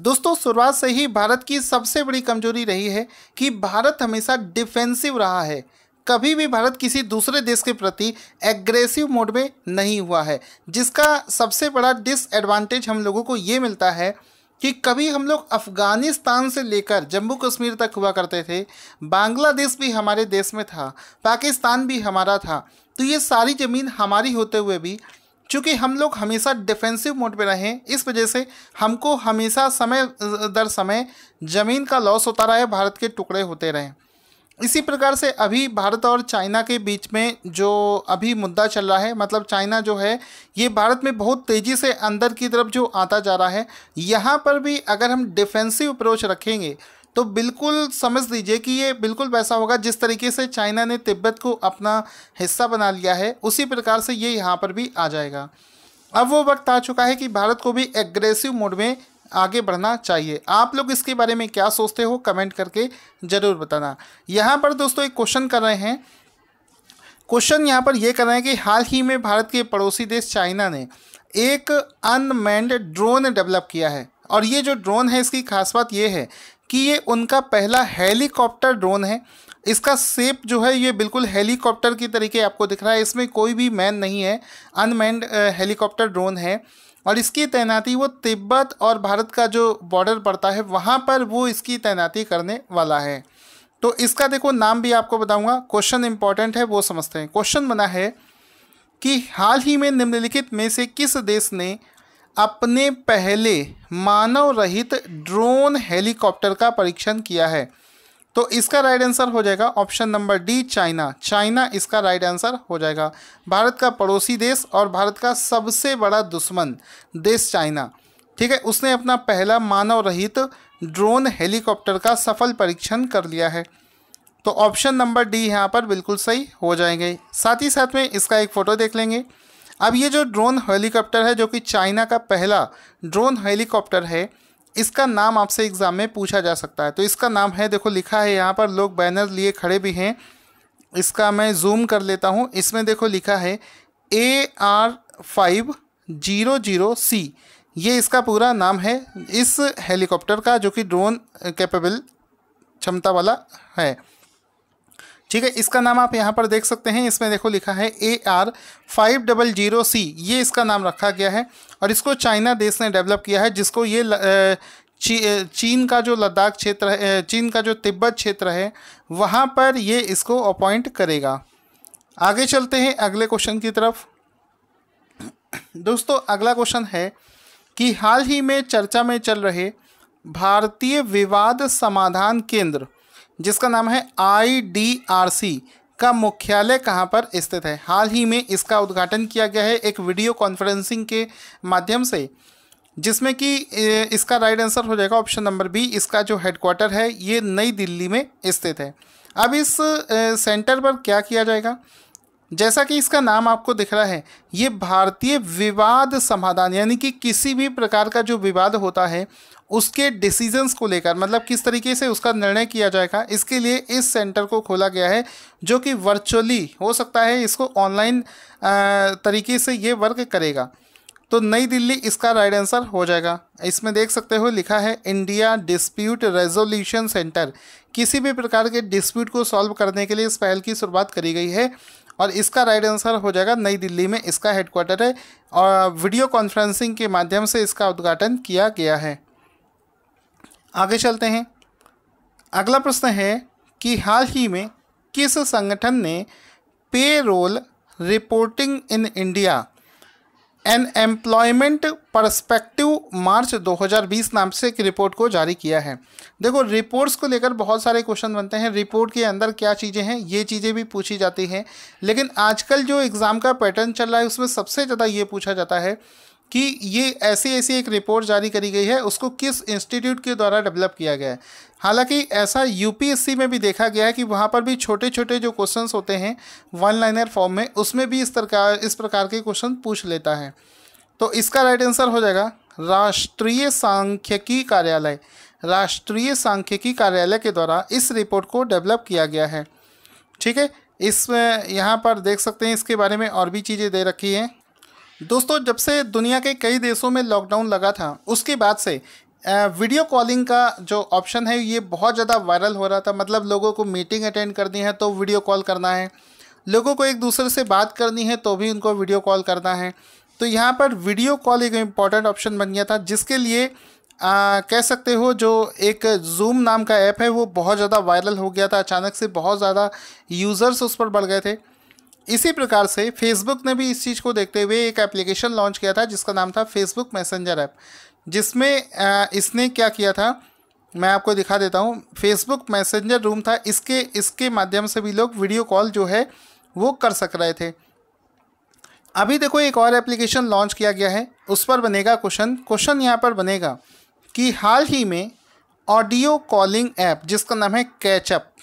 दोस्तों शुरुआत से ही भारत की सबसे बड़ी कमजोरी रही है कि भारत हमेशा डिफेंसिव रहा है कभी भी भारत किसी दूसरे देश के प्रति एग्रेसिव मोड में नहीं हुआ है जिसका सबसे बड़ा डिसएडवांटेज हम लोगों को ये मिलता है कि कभी हम लोग अफ़गानिस्तान से लेकर जम्मू कश्मीर तक हुआ करते थे बांग्लादेश भी हमारे देश में था पाकिस्तान भी हमारा था तो ये सारी ज़मीन हमारी होते हुए भी चूँकि हम लोग हमेशा डिफेंसिव मोड पे रहें इस वजह से हमको हमेशा समय दर समय ज़मीन का लॉस होता रहे भारत के टुकड़े होते रहें इसी प्रकार से अभी भारत और चाइना के बीच में जो अभी मुद्दा चल रहा है मतलब चाइना जो है ये भारत में बहुत तेज़ी से अंदर की तरफ जो आता जा रहा है यहाँ पर भी अगर हम डिफेंसिव अप्रोच रखेंगे तो बिल्कुल समझ लीजिए कि ये बिल्कुल वैसा होगा जिस तरीके से चाइना ने तिब्बत को अपना हिस्सा बना लिया है उसी प्रकार से ये यहाँ पर भी आ जाएगा अब वो वक्त आ चुका है कि भारत को भी एग्रेसिव मोड में आगे बढ़ना चाहिए आप लोग इसके बारे में क्या सोचते हो कमेंट करके ज़रूर बताना यहाँ पर दोस्तों एक क्वेश्चन कर रहे हैं क्वेश्चन यहाँ पर यह कर रहे हैं कि हाल ही में भारत के पड़ोसी देश चाइना ने एक अनमैंड ड्रोन डेवलप किया है और ये जो ड्रोन है इसकी खास बात ये है कि ये उनका पहला हेलीकॉप्टर ड्रोन है इसका सेप जो है ये बिल्कुल हेलीकॉप्टर की तरीके आपको दिख रहा है इसमें कोई भी मैन नहीं है अनमैंड हेलीकॉप्टर ड्रोन है और इसकी तैनाती वो तिब्बत और भारत का जो बॉर्डर पड़ता है वहाँ पर वो इसकी तैनाती करने वाला है तो इसका देखो नाम भी आपको बताऊँगा क्वेश्चन इंपॉर्टेंट है वो समझते हैं क्वेश्चन बना है कि हाल ही में निम्नलिखित में से किस देश ने अपने पहले मानव रहित ड्रोन हेलीकॉप्टर का परीक्षण किया है तो इसका राइट आंसर हो जाएगा option number D China China इसका राइट आंसर हो जाएगा भारत का पड़ोसी देश और भारत का सबसे बड़ा दुश्मन देश चाइना ठीक है उसने अपना पहला मानव रहित ड्रोन हेलीकॉप्टर का सफल परीक्षण कर लिया है तो ऑप्शन नंबर डी यहाँ पर बिल्कुल सही हो जाएंगे साथ ही साथ में इसका एक फ़ोटो देख लेंगे अब ये जो ड्रोन हेलीकॉप्टर है जो कि चाइना का पहला ड्रोन हेलीकॉप्टर है इसका नाम आपसे एग्ज़ाम में पूछा जा सकता है तो इसका नाम है देखो लिखा है यहाँ पर लोग बैनर लिए खड़े भी हैं इसका मैं जूम कर लेता हूँ इसमें देखो लिखा है A R five zero zero C ये इसका पूरा नाम है इस हेलीकॉप्टर का जो कि ड्रोन कैपेबल क्षमता वाला है ठीक है इसका नाम आप यहाँ पर देख सकते हैं इसमें देखो लिखा है A R five double zero C ये इसका नाम रखा गया है और इसको चाइना देश ने डेवलप किया है जिसको ये ची, चीन का जो लद्दाख क्षेत्र है चीन का जो तिब्बत क्षेत्र है वहाँ पर ये इसको अपॉइंट करेगा आगे चलते हैं अगले क्वेश्चन की तरफ दोस्तों अगला क्वेश्चन है कि हाल ही में चर्चा में चल रहे भारतीय विवाद समाधान केंद्र जिसका नाम है आईडीआरसी का मुख्यालय कहाँ पर स्थित है हाल ही में इसका उद्घाटन किया गया है एक वीडियो कॉन्फ्रेंसिंग के माध्यम से जिसमें कि इसका राइट आंसर हो जाएगा ऑप्शन नंबर बी इसका जो हेडक्वार्टर है ये नई दिल्ली में स्थित है अब इस सेंटर पर क्या किया जाएगा जैसा कि इसका नाम आपको दिख रहा है ये भारतीय विवाद समाधान यानी कि किसी भी प्रकार का जो विवाद होता है उसके डिसीजंस को लेकर मतलब किस तरीके से उसका निर्णय किया जाएगा इसके लिए इस सेंटर को खोला गया है जो कि वर्चुअली हो सकता है इसको ऑनलाइन तरीके से ये वर्क करेगा तो नई दिल्ली इसका राइट आंसर हो जाएगा इसमें देख सकते हो लिखा है इंडिया डिस्प्यूट रेजोल्यूशन सेंटर किसी भी प्रकार के डिस्प्यूट को सॉल्व करने के लिए इस पहल की शुरुआत करी गई है और इसका राइट आंसर हो जाएगा नई दिल्ली में इसका हेडक्वार्टर है और वीडियो कॉन्फ्रेंसिंग के माध्यम से इसका उद्घाटन किया गया है आगे चलते हैं अगला प्रश्न है कि हाल ही में किस संगठन ने payroll reporting in India and employment perspective March 2020 नाम से एक रिपोर्ट को जारी किया है देखो रिपोर्ट्स को लेकर बहुत सारे क्वेश्चन बनते हैं रिपोर्ट के अंदर क्या चीज़ें हैं ये चीज़ें भी पूछी जाती हैं लेकिन आजकल जो एग्ज़ाम का पैटर्न चल रहा है उसमें सबसे ज़्यादा ये पूछा जाता है कि ये ऐसी ऐसी एक रिपोर्ट जारी करी गई है उसको किस इंस्टीट्यूट के द्वारा डेवलप किया गया है हालांकि ऐसा यूपीएससी में भी देखा गया है कि वहाँ पर भी छोटे छोटे जो क्वेश्चंस होते हैं वन लाइनर फॉर्म में उसमें भी इस प्रकार इस प्रकार के क्वेश्चन पूछ लेता है तो इसका राइट आंसर हो जाएगा राष्ट्रीय सांख्यिकी कार्यालय राष्ट्रीय सांख्यिकी कार्यालय के द्वारा इस रिपोर्ट को डेवलप किया गया है ठीक है इस यहाँ पर देख सकते हैं इसके बारे में और भी चीज़ें दे रखी हैं दोस्तों जब से दुनिया के कई देशों में लॉकडाउन लगा था उसके बाद से वीडियो कॉलिंग का जो ऑप्शन है ये बहुत ज़्यादा वायरल हो रहा था मतलब लोगों को मीटिंग अटेंड करनी है तो वीडियो कॉल करना है लोगों को एक दूसरे से बात करनी है तो भी उनको वीडियो कॉल करना है तो यहाँ पर वीडियो कॉल एक इम्पॉर्टेंट ऑप्शन बन गया था जिसके लिए आ, कह सकते हो जो एक जूम नाम का ऐप है वो बहुत ज़्यादा वायरल हो गया था अचानक से बहुत ज़्यादा यूज़र्स उस पर बढ़ गए थे इसी प्रकार से फेसबुक ने भी इस चीज़ को देखते हुए एक एप्लीकेशन लॉन्च किया था जिसका नाम था फेसबुक मैसेंजर ऐप जिसमें इसने क्या किया था मैं आपको दिखा देता हूँ फेसबुक मैसेंजर रूम था इसके इसके माध्यम से भी लोग वीडियो कॉल जो है वो कर सक रहे थे अभी देखो एक और एप्लीकेशन लॉन्च किया गया है उस पर बनेगा क्वेश्चन क्वेश्चन यहाँ पर बनेगा कि हाल ही में ऑडियो कॉलिंग ऐप जिसका नाम है कैचअप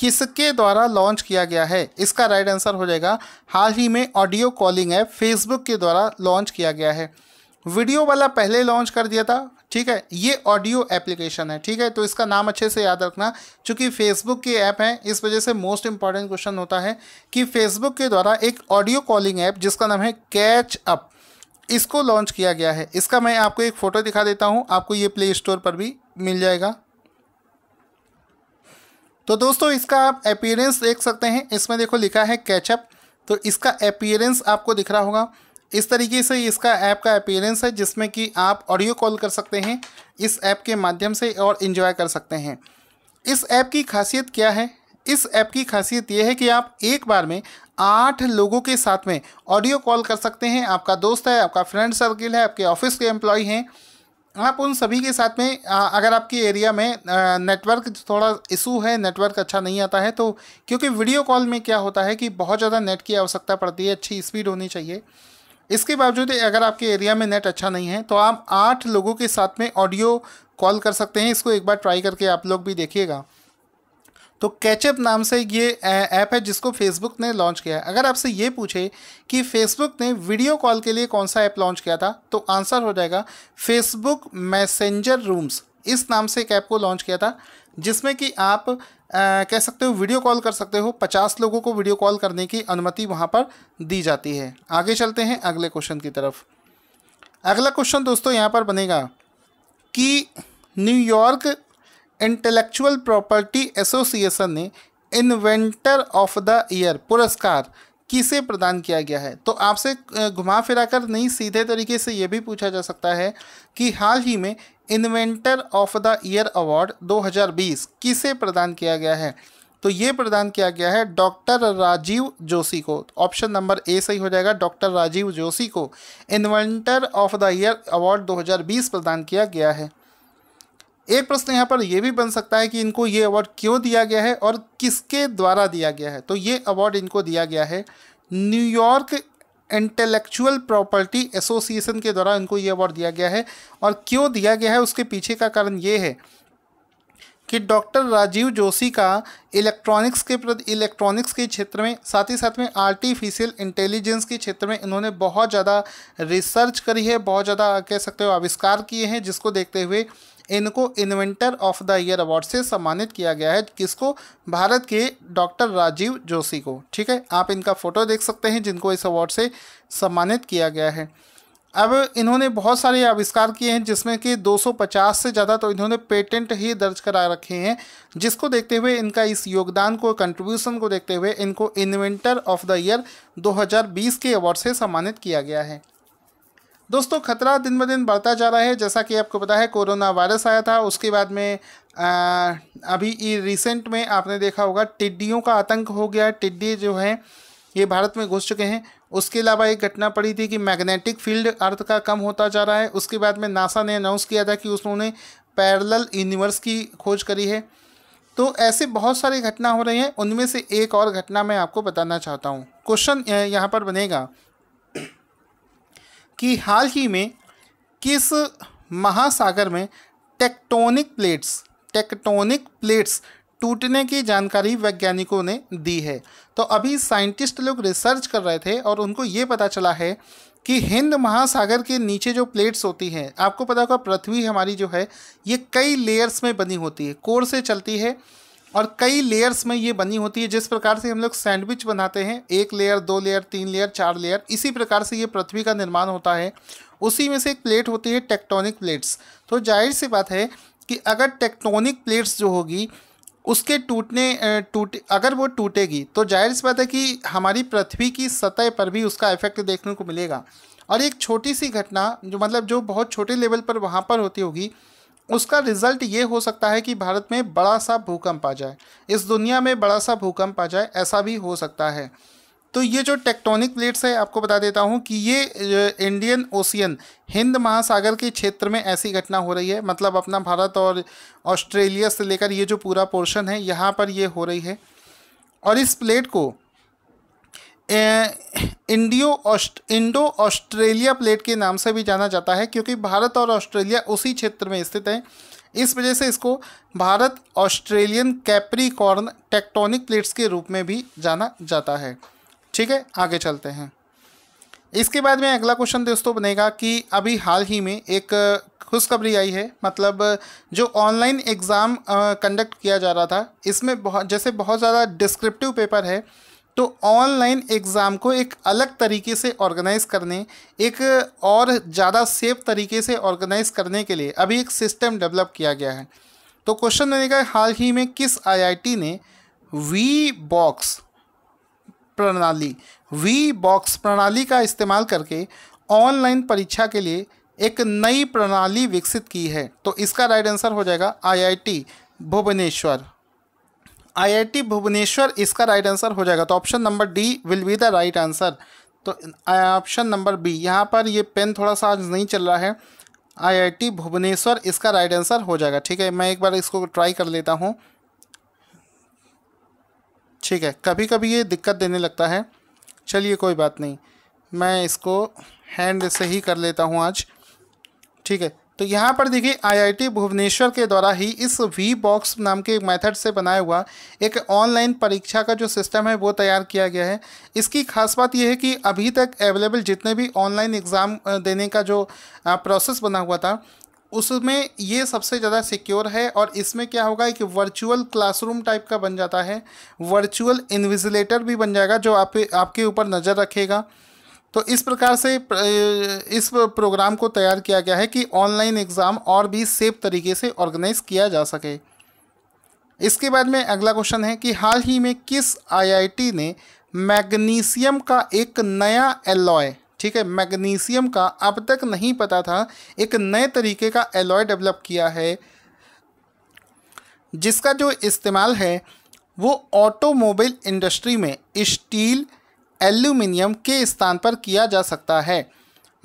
किसके द्वारा लॉन्च किया गया है इसका राइट आंसर हो जाएगा हाल ही में ऑडियो कॉलिंग ऐप फेसबुक के द्वारा लॉन्च किया गया है वीडियो वाला पहले लॉन्च कर दिया था ठीक है ये ऑडियो एप्लीकेशन है ठीक है तो इसका नाम अच्छे से याद रखना क्योंकि फेसबुक की ऐप है इस वजह से मोस्ट इंपॉर्टेंट क्वेश्चन होता है कि फेसबुक के द्वारा एक ऑडियो कॉलिंग ऐप जिसका नाम है कैच अप इसको लॉन्च किया गया है इसका मैं आपको एक फ़ोटो दिखा देता हूँ आपको ये प्ले स्टोर पर भी मिल जाएगा तो दोस्तों इसका आप अपीयरेंस देख सकते हैं इसमें देखो लिखा है कैचअप तो इसका अपीयरेंस आपको दिख रहा होगा इस तरीके से इसका ऐप का अपीयरेंस है जिसमें कि आप ऑडियो कॉल कर सकते हैं इस ऐप के माध्यम से और इन्जॉय कर सकते हैं इस ऐप की खासियत क्या है इस ऐप की खासियत यह है कि आप एक बार में आठ लोगों के साथ में ऑडियो कॉल कर सकते हैं आपका दोस्त है आपका फ्रेंड सर्किल है आपके ऑफिस के एम्प्लॉय हैं आप उन सभी के साथ में अगर आपके एरिया में नेटवर्क थोड़ा इशू है नेटवर्क अच्छा नहीं आता है तो क्योंकि वीडियो कॉल में क्या होता है कि बहुत ज़्यादा नेट की आवश्यकता पड़ती है अच्छी स्पीड होनी चाहिए इसके बावजूद अगर आपके एरिया में नेट अच्छा नहीं है तो आप आठ लोगों के साथ में ऑडियो कॉल कर सकते हैं इसको एक बार ट्राई करके आप लोग भी देखिएगा तो कैचअप नाम से ये ऐप है जिसको फेसबुक ने लॉन्च किया है अगर आपसे ये पूछे कि फेसबुक ने वीडियो कॉल के लिए कौन सा ऐप लॉन्च किया था तो आंसर हो जाएगा फेसबुक मैसेंजर रूम्स इस नाम से एक ऐप को लॉन्च किया था जिसमें कि आप आ, कह सकते हो वीडियो कॉल कर सकते हो पचास लोगों को वीडियो कॉल करने की अनुमति वहाँ पर दी जाती है आगे चलते हैं अगले क्वेश्चन की तरफ अगला क्वेश्चन दोस्तों यहाँ पर बनेगा कि न्यूयॉर्क इंटेलेक्चुअल प्रॉपर्टी एसोसिएशन ने इन्वेंटर ऑफ द ईयर पुरस्कार किसे प्रदान किया गया है तो आपसे घुमा फिरा कर नहीं सीधे तरीके से ये भी पूछा जा सकता है कि हाल ही में inventor of the year award 2020 किसे प्रदान किया गया है तो ये प्रदान किया गया है डॉक्टर राजीव जोशी को ऑप्शन नंबर ए सही हो जाएगा डॉक्टर राजीव जोशी को inventor of the year award 2020 प्रदान किया गया है एक प्रश्न यहाँ पर यह भी बन सकता है कि इनको ये अवार्ड क्यों दिया गया है और किसके द्वारा दिया गया है तो ये अवार्ड इनको दिया गया है न्यूयॉर्क इंटेलेक्चुअल प्रॉपर्टी एसोसिएशन के द्वारा इनको ये अवार्ड दिया गया है और क्यों दिया गया है उसके पीछे का कारण ये है कि डॉक्टर राजीव जोशी का इलेक्ट्रॉनिक्स के प्रति इलेक्ट्रॉनिक्स के क्षेत्र में साथ ही साथ में आर्टिफिशियल इंटेलिजेंस के क्षेत्र में इन्होंने बहुत ज़्यादा रिसर्च करी है बहुत ज़्यादा कह सकते हो आविष्कार किए हैं जिसको देखते हुए इनको inventor of the year award से सम्मानित किया गया है किसको भारत के डॉक्टर राजीव जोशी को ठीक है आप इनका फ़ोटो देख सकते हैं जिनको इस अवार्ड से सम्मानित किया गया है अब इन्होंने बहुत सारे आविष्कार किए हैं जिसमें कि 250 से ज़्यादा तो इन्होंने पेटेंट ही दर्ज करा रखे हैं जिसको देखते हुए इनका इस योगदान को कंट्रीब्यूशन को देखते हुए इनको इन्वेंटर ऑफ द ईयर 2020 के अवार्ड से सम्मानित किया गया है दोस्तों खतरा दिन ब दिन बढ़ता जा रहा है जैसा कि आपको पता है कोरोना वायरस आया था उसके बाद में आ, अभी रिसेंट में आपने देखा होगा टिड्डियों का आतंक हो गया टिड्डी जो है ये भारत में घुस चुके हैं उसके अलावा एक घटना पड़ी थी कि मैग्नेटिक फील्ड अर्थ का कम होता जा रहा है उसके बाद में नासा ने अनाउंस किया था कि उसने पैरल यूनिवर्स की खोज करी है तो ऐसे बहुत सारी घटना हो रही हैं उनमें से एक और घटना मैं आपको बताना चाहता हूँ क्वेश्चन यहाँ पर बनेगा कि हाल ही में किस महासागर में टेक्टोनिक प्लेट्स टेक्टोनिक प्लेट्स टूटने की जानकारी वैज्ञानिकों ने दी है तो अभी साइंटिस्ट लोग रिसर्च कर रहे थे और उनको ये पता चला है कि हिंद महासागर के नीचे जो प्लेट्स होती हैं आपको पता होगा पृथ्वी हमारी जो है ये कई लेयर्स में बनी होती है कोर से चलती है और कई लेयर्स में ये बनी होती है जिस प्रकार से हम लोग सैंडविच बनाते हैं एक लेयर दो लेयर तीन लेयर चार लेयर इसी प्रकार से ये पृथ्वी का निर्माण होता है उसी में से एक प्लेट होती है टेक्टोनिक प्लेट्स तो जाहिर सी बात है कि अगर टेक्टोनिक प्लेट्स जो होगी उसके टूटने टूट अगर वो टूटेगी तो जाहिर सी बात है कि हमारी पृथ्वी की सतह पर भी उसका इफेक्ट देखने को मिलेगा और एक छोटी सी घटना जो मतलब जो बहुत छोटे लेवल पर वहाँ पर होती होगी उसका रिजल्ट ये हो सकता है कि भारत में बड़ा सा भूकंप आ जाए इस दुनिया में बड़ा सा भूकंप आ जाए ऐसा भी हो सकता है तो ये जो टेक्टोनिक प्लेट्स है आपको बता देता हूँ कि ये इंडियन ओशियन हिंद महासागर के क्षेत्र में ऐसी घटना हो रही है मतलब अपना भारत और ऑस्ट्रेलिया से लेकर ये जो पूरा पोर्शन है यहाँ पर ये हो रही है और इस प्लेट को Indio Aust Indo Australia plate के नाम से भी जाना जाता है क्योंकि भारत और ऑस्ट्रेलिया उसी क्षेत्र में स्थित है इस वजह से इसको Bharat Australian Capricorn tectonic plates के रूप में भी जाना जाता है ठीक है आगे चलते हैं इसके बाद में अगला क्वेश्चन दोस्तों बनेगा कि अभी हाल ही में एक खुशखबरी आई है मतलब जो ऑनलाइन एग्ज़ाम कंडक्ट किया जा रहा था इसमें बहुत जैसे बहुत ज़्यादा डिस्क्रिप्टिव पेपर है तो ऑनलाइन एग्ज़ाम को एक अलग तरीके से ऑर्गेनाइज़ करने एक और ज़्यादा सेफ तरीके से ऑर्गेनाइज़ करने के लिए अभी एक सिस्टम डेवलप किया गया है तो क्वेश्चन बनेगा हाल ही में किस आईआईटी ने वी बॉक्स प्रणाली वी बॉक्स प्रणाली का इस्तेमाल करके ऑनलाइन परीक्षा के लिए एक नई प्रणाली विकसित की है तो इसका राइट आंसर हो जाएगा आई भुवनेश्वर आईआईटी भुवनेश्वर इसका राइट आंसर हो जाएगा तो option number D will be the right answer तो ऑप्शन नंबर बी यहाँ पर ये पेन थोड़ा सा आज नहीं चल रहा है आईआईटी भुवनेश्वर इसका राइट आंसर हो जाएगा ठीक है मैं एक बार इसको ट्राई कर लेता हूँ ठीक है कभी कभी ये दिक्कत देने लगता है चलिए कोई बात नहीं मैं इसको हैंड से ही कर लेता हूँ आज ठीक है तो यहाँ पर देखिए आईआईटी भुवनेश्वर के द्वारा ही इस वी बॉक्स नाम के मेथड से बनाया हुआ एक ऑनलाइन परीक्षा का जो सिस्टम है वो तैयार किया गया है इसकी खास बात यह है कि अभी तक अवेलेबल जितने भी ऑनलाइन एग्ज़ाम देने का जो प्रोसेस बना हुआ था उसमें ये सबसे ज़्यादा सिक्योर है और इसमें क्या होगा एक वर्चुअल क्लासरूम टाइप का बन जाता है वर्चुअल इन्विजिलेटर भी बन जाएगा जो आप आपके ऊपर नज़र रखेगा तो इस प्रकार से इस प्रोग्राम को तैयार किया गया है कि ऑनलाइन एग्ज़ाम और भी सेफ तरीके से ऑर्गेनाइज किया जा सके इसके बाद में अगला क्वेश्चन है कि हाल ही में किस आईआईटी ने मैग्नीशियम का एक नया एलॉय ठीक है मैग्नीशियम का अब तक नहीं पता था एक नए तरीके का एलॉय डेवलप किया है जिसका जो इस्तेमाल है वो ऑटोमोबाइल इंडस्ट्री में स्टील एल्यूमिनियम के स्थान पर किया जा सकता है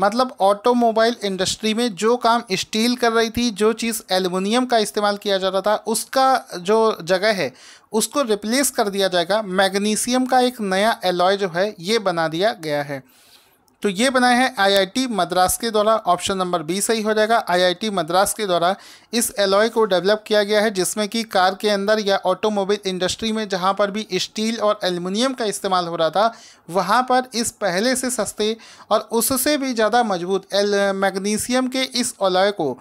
मतलब ऑटोमोबाइल इंडस्ट्री में जो काम स्टील कर रही थी जो चीज़ एल्युमिनियम का इस्तेमाल किया जा रहा था उसका जो जगह है उसको रिप्लेस कर दिया जाएगा मैग्नीशियम का एक नया एलॉय जो है ये बना दिया गया है तो ये बनाए हैं आईआईटी मद्रास के द्वारा ऑप्शन नंबर बी सही हो जाएगा आईआईटी मद्रास के द्वारा इस एलॉय को डेवलप किया गया है जिसमें कि कार के अंदर या ऑटोमोबाइल इंडस्ट्री में जहां पर भी स्टील और एल्युमिनियम का इस्तेमाल हो रहा था वहां पर इस पहले से सस्ते और उससे भी ज़्यादा मजबूत एल मैगनीसियम के इस एलॉय को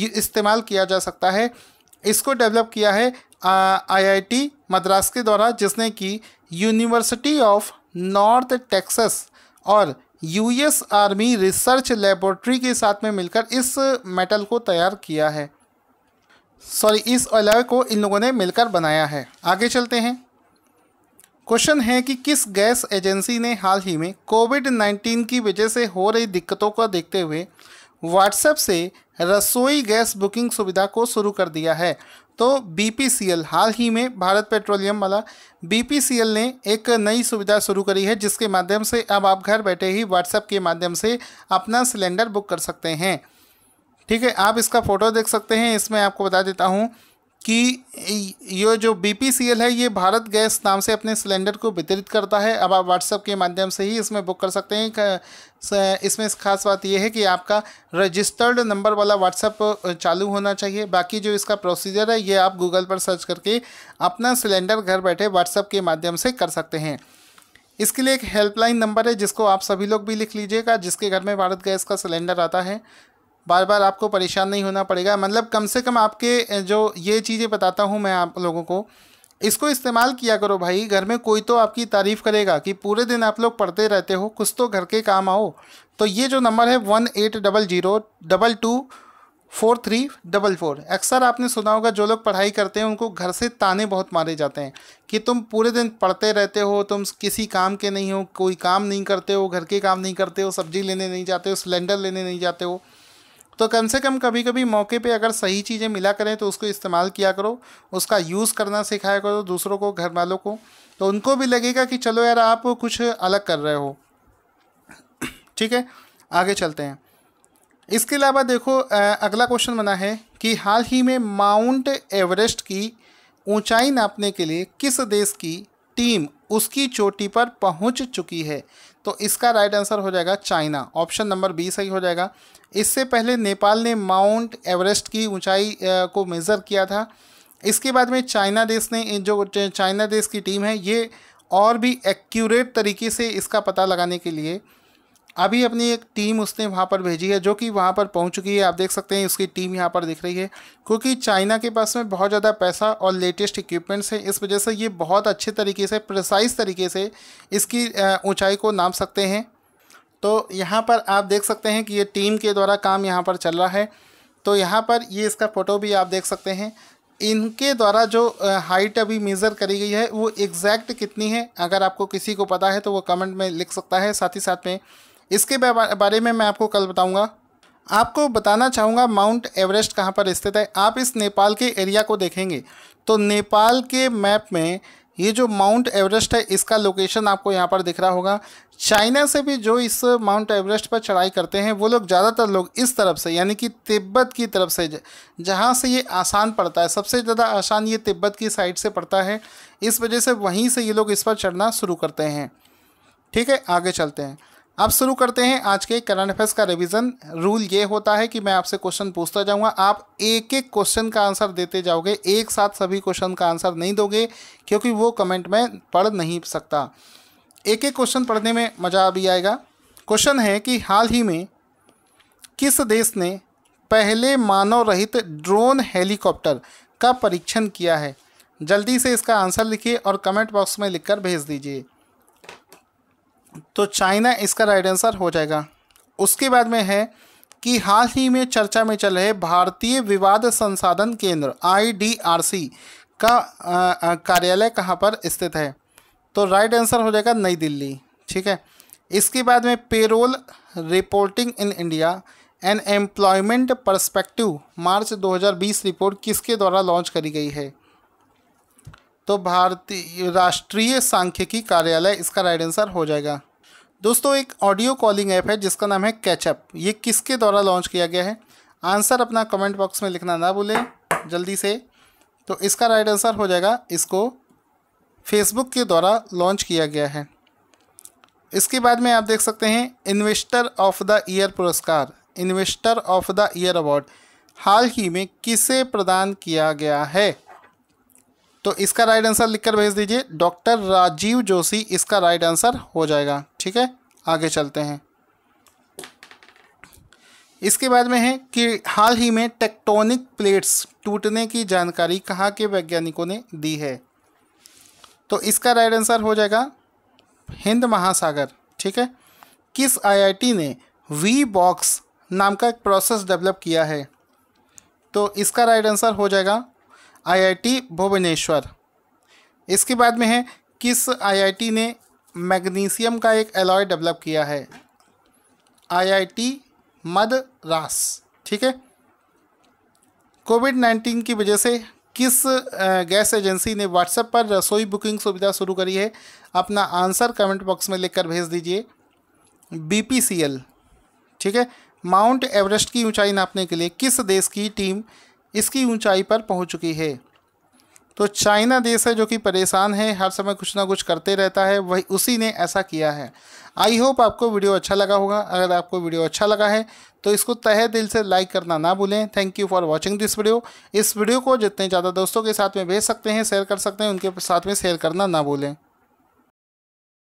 इस्तेमाल किया जा सकता है इसको डेवलप किया है आई मद्रास के द्वारा जिसने कि यूनिवर्सिटी ऑफ नॉर्थ टेक्सस और यूएस आर्मी रिसर्च लेबोरेटरी के साथ में मिलकर इस मेटल को तैयार किया है सॉरी इस अलाय को इन लोगों ने मिलकर बनाया है आगे चलते हैं क्वेश्चन है कि किस गैस एजेंसी ने हाल ही में कोविड 19 की वजह से हो रही दिक्कतों को देखते हुए व्हाट्सएप से रसोई गैस बुकिंग सुविधा को शुरू कर दिया है तो बी हाल ही में भारत पेट्रोलियम वाला बी ने एक नई सुविधा शुरू करी है जिसके माध्यम से अब आप घर बैठे ही व्हाट्सएप के माध्यम से अपना सिलेंडर बुक कर सकते हैं ठीक है आप इसका फ़ोटो देख सकते हैं इसमें आपको बता देता हूँ कि ये जो बी है ये भारत गैस नाम से अपने सिलेंडर को वितरित करता है अब आप व्हाट्सअप के माध्यम से ही इसमें बुक कर सकते हैं इसमें खास बात यह है कि आपका रजिस्टर्ड नंबर वाला व्हाट्सअप चालू होना चाहिए बाकी जो इसका प्रोसीजर है ये आप गूगल पर सर्च करके अपना सिलेंडर घर बैठे व्हाट्सअप के माध्यम से कर सकते हैं इसके लिए एक हेल्पलाइन नंबर है जिसको आप सभी लोग भी लिख लीजिएगा जिसके घर में भारत गैस का सिलेंडर आता है बार बार आपको परेशान नहीं होना पड़ेगा मतलब कम से कम आपके जो ये चीज़ें बताता हूँ मैं आप लोगों को इसको इस्तेमाल किया करो भाई घर में कोई तो आपकी तारीफ़ करेगा कि पूरे दिन आप लोग पढ़ते रहते हो कुछ तो घर के काम आओ तो ये जो नंबर है one eight double zero double two four three double four अक्सर आपने सुना होगा जो लोग पढ़ाई करते हैं उनको घर से ताने बहुत मारे जाते हैं कि तुम पूरे दिन पढ़ते रहते हो तुम किसी काम के नहीं हो कोई काम नहीं करते हो घर के काम नहीं करते हो सब्जी लेने नहीं जाते हो सिलेंडर लेने नहीं जाते हो तो कम से कम कभी कभी मौके पे अगर सही चीज़ें मिला करें तो उसको इस्तेमाल किया करो उसका यूज़ करना सिखाया करो दूसरों को घर वालों को तो उनको भी लगेगा कि चलो यार आप कुछ अलग कर रहे हो ठीक है आगे चलते हैं इसके अलावा देखो अगला क्वेश्चन बना है कि हाल ही में माउंट एवरेस्ट की ऊंचाई नापने के लिए किस देश की टीम उसकी चोटी पर पहुंच चुकी है तो इसका राइट आंसर हो जाएगा चाइना ऑप्शन नंबर बी सही हो जाएगा इससे पहले नेपाल ने माउंट एवरेस्ट की ऊंचाई को मेज़र किया था इसके बाद में चाइना देश ने जो चाइना देश की टीम है ये और भी एक्यूरेट तरीके से इसका पता लगाने के लिए अभी अपनी एक टीम उसने वहाँ पर भेजी है जो कि वहाँ पर पहुँच चुकी है आप देख सकते हैं उसकी टीम यहाँ पर दिख रही है क्योंकि चाइना के पास में बहुत ज़्यादा पैसा और लेटेस्ट इक्विपमेंट्स हैं इस वजह से ये बहुत अच्छे तरीके से प्रसाइज तरीके से इसकी ऊंचाई को नाप सकते हैं तो यहाँ पर आप देख सकते हैं कि ये टीम के द्वारा काम यहाँ पर चल रहा है तो यहाँ पर ये इसका फ़ोटो भी आप देख सकते हैं इनके द्वारा जो हाइट अभी मेज़र करी गई है वो एग्जैक्ट कितनी है अगर आपको किसी को पता है तो वो कमेंट में लिख सकता है साथ ही साथ में इसके बारे में मैं आपको कल बताऊंगा आपको बताना चाहूँगा माउंट एवरेस्ट कहाँ पर स्थित है आप इस नेपाल के एरिया को देखेंगे तो नेपाल के मैप में ये जो माउंट एवरेस्ट है इसका लोकेशन आपको यहाँ पर दिख रहा होगा चाइना से भी जो इस माउंट एवरेस्ट पर चढ़ाई करते हैं वो लोग ज़्यादातर लोग इस तरफ से यानी कि तिब्बत की तरफ से जहाँ से ये आसान पड़ता है सबसे ज़्यादा आसान ये तिब्बत की साइड से पड़ता है इस वजह से वहीं से ये लोग इस पर चढ़ना शुरू करते हैं ठीक है आगे चलते हैं अब शुरू करते हैं आज के करंट अफेयर्स का रिवीजन रूल ये होता है कि मैं आपसे क्वेश्चन पूछता जाऊंगा आप एक एक क्वेश्चन का आंसर देते जाओगे एक साथ सभी क्वेश्चन का आंसर नहीं दोगे क्योंकि वो कमेंट में पढ़ नहीं सकता एक एक क्वेश्चन पढ़ने में मज़ा भी आएगा क्वेश्चन है कि हाल ही में किस देश ने पहले मानव रहित ड्रोन हेलीकॉप्टर का परीक्षण किया है जल्दी से इसका आंसर लिखिए और कमेंट बॉक्स में लिखकर भेज दीजिए तो चाइना इसका राइट आंसर हो जाएगा उसके बाद में है कि हाल ही में चर्चा में चल रहे भारतीय विवाद संसाधन केंद्र आईडीआरसी का कार्यालय कहाँ पर स्थित है तो राइट आंसर हो जाएगा नई दिल्ली ठीक है इसके बाद में payroll reporting in India and employment perspective March 2020 report किसके द्वारा लॉन्च करी गई है तो भारतीय राष्ट्रीय सांख्यिकी कार्यालय इसका राइट आंसर हो जाएगा दोस्तों एक ऑडियो कॉलिंग ऐप है जिसका नाम है कैचअप ये किसके द्वारा लॉन्च किया गया है आंसर अपना कमेंट बॉक्स में लिखना ना भूलें जल्दी से तो इसका राइट आंसर हो जाएगा इसको फेसबुक के द्वारा लॉन्च किया गया है इसके बाद में आप देख सकते हैं इन्वेस्टर ऑफ द ईयर पुरस्कार investor of the year award हाल ही में किसे प्रदान किया गया है तो इसका राइट आंसर लिखकर भेज दीजिए डॉक्टर राजीव जोशी इसका राइट आंसर हो जाएगा ठीक है आगे चलते हैं इसके बाद में है कि हाल ही में टेक्टोनिक प्लेट्स टूटने की जानकारी कहाँ के वैज्ञानिकों ने दी है तो इसका राइट आंसर हो जाएगा हिंद महासागर ठीक है किस आईआईटी ने वी बॉक्स नाम का एक प्रोसेस डेवलप किया है तो इसका राइट आंसर हो जाएगा आईआईटी भुवनेश्वर इसके बाद में है किस आईआईटी ने मैग्नीशियम का एक एलॉय डेवलप किया है आईआईटी मद्रास ठीक है कोविड नाइन्टीन की वजह से किस गैस एजेंसी ने व्हाट्सएप पर रसोई बुकिंग सुविधा शुरू करी है अपना आंसर कमेंट बॉक्स में लिखकर भेज दीजिए बीपीसीएल ठीक है माउंट एवरेस्ट की ऊंचाई नापने के लिए किस देश की टीम इसकी ऊंचाई पर पहुंच चुकी है तो चाइना देश है जो कि परेशान है हर समय कुछ ना कुछ करते रहता है वही उसी ने ऐसा किया है आई होप आपको वीडियो अच्छा लगा होगा अगर आपको वीडियो अच्छा लगा है तो इसको तहे दिल से लाइक करना ना भूलें thank you for watching this video इस वीडियो को जितने ज़्यादा दोस्तों के साथ में भेज सकते हैं शेयर कर सकते हैं उनके साथ में शेयर करना ना भूलें